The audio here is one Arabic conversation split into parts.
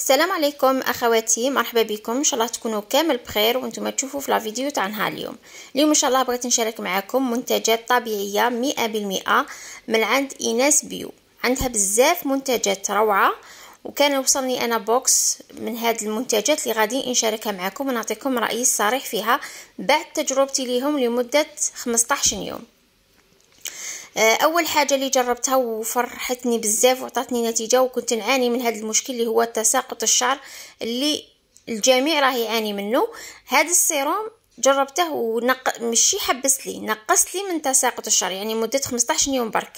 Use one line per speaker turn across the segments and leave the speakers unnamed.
السلام عليكم اخواتي مرحبا بكم ان شاء الله تكونوا كامل بخير وانتم تشوفوا في لا فيديو نهار اليوم اليوم ان شاء الله بغيت نشارك معكم منتجات طبيعيه مئة بالمئة من عند ايناس بيو عندها بزاف منتجات روعه وكان وصلني انا بوكس من هاد المنتجات اللي غادي نشاركها معكم ونعطيكم رايي الصريح فيها بعد تجربتي ليهم لمده 15 يوم آه، اول حاجه اللي جربتها وفرحتني بزاف وعطاتني نتيجه وكنت نعاني من هذا المشكل اللي هو تساقط الشعر اللي الجميع راه يعاني منه هذا السيروم جربته ونق... مشي حبس لي نقص لي من تساقط الشعر يعني مده 15 يوم برك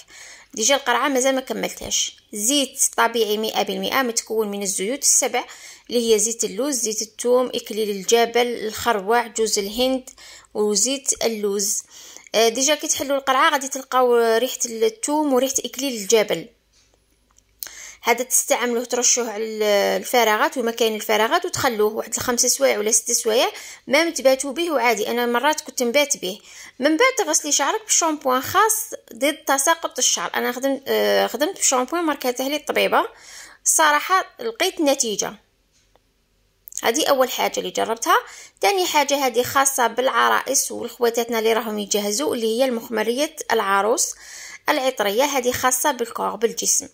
ديجا القرعه مازال ما كملتهاش زيت طبيعي مئة بالمئة متكون من الزيوت السبع اللي هي زيت اللوز زيت الثوم اكليل الجبل الخروع جوز الهند وزيت اللوز آه، ديجا كي تحلوا القرعه غادي تلقاو ريحه الثوم وريحه اكليل الجبل هذا تستعملوه ترشوه على الفراغات كاين الفراغات وتخلوه واحد الخمسة سوايع ولا ست سوايع ما متباتوا به وعادي انا مرات كنت نبات به من بعد تغسلي شعرك بشامبوان خاص ضد تساقط الشعر انا خدمت آه خدمت بشامبوان ماركه لي الطبيبه الصراحه لقيت نتيجه هذه اول حاجه اللي جربتها تاني حاجه هذه خاصه بالعرائس والخواتاتنا اللي راهم يجهزوا اللي هي المخمريه العروس العطريه هذه خاصه بالكوغ بالجسم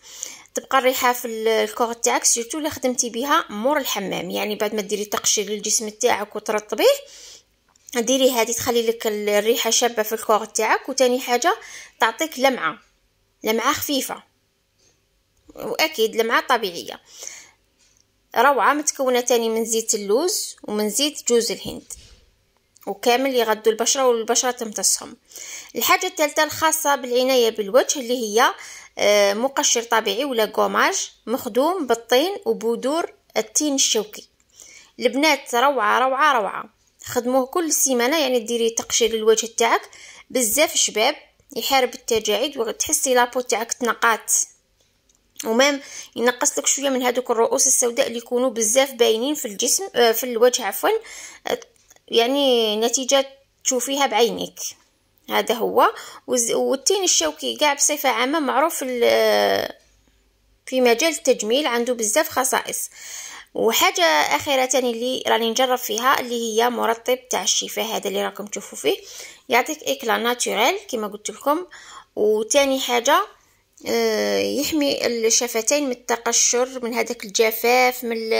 تبقى الريحه في الكور تاعك سيرتو اللي خدمتي بها مور الحمام يعني بعد ما ديري تقشير للجسم تاعك وترطبيه ديري هذه تخلي لك الريحه شابه في الكور تاعك وتاني حاجه تعطيك لمعه لمعه خفيفه واكيد لمعه طبيعيه روعه متكونه تاني من زيت اللوز ومن زيت جوز الهند وكامل يغذوا البشرة والبشرة تمتصهم الحاجة الثالثة الخاصة بالعناية بالوجه اللي هي آه، مقشر طبيعي ولا قوماج مخدوم بالطين وبودور التين الشوكي البنات روعة روعة روعة خدموه كل سيمانة يعني ديري تقشير الوجه تاعك بزاف شباب يحارب التجاعيد وتحسي لابو تاعك تنقات ومام ينقص لك شويه من هذوك الرؤوس السوداء اللي يكونوا بزاف باينين في الجسم آه، في الوجه عفوا يعني نتيجة تشوفيها بعينك هذا هو والتين الشوكي كاع بصفة عامة معروف في مجال التجميل عنده بزاف خصائص وحاجه اخيره تاني اللي راني نجرب فيها اللي هي مرطب تاع الشفاه هذا اللي راكم تشوفوا فيه يعطيك اكلا ناتوريل كما قلت لكم وتاني حاجه آه، يحمي الشفتين من التقشر من هذاك الجفاف من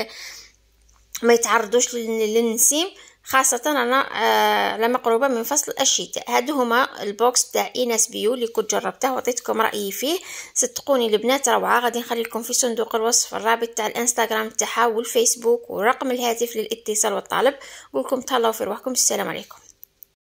ما يتعرضوش للنسيم خاصة أنا آه، لما قربة من فصل الشتاء هادو هما البوكس تاع إيناس بيو اللي كنت جربته وعطيتكم رأيي فيه صدقوني البنات روعة غادي لكم في صندوق الوصف الرابط تاع الانستغرام تاعها والفيسبوك ورقم الهاتف للاتصال والطلب قولكم تهلاو في روحكم السلام عليكم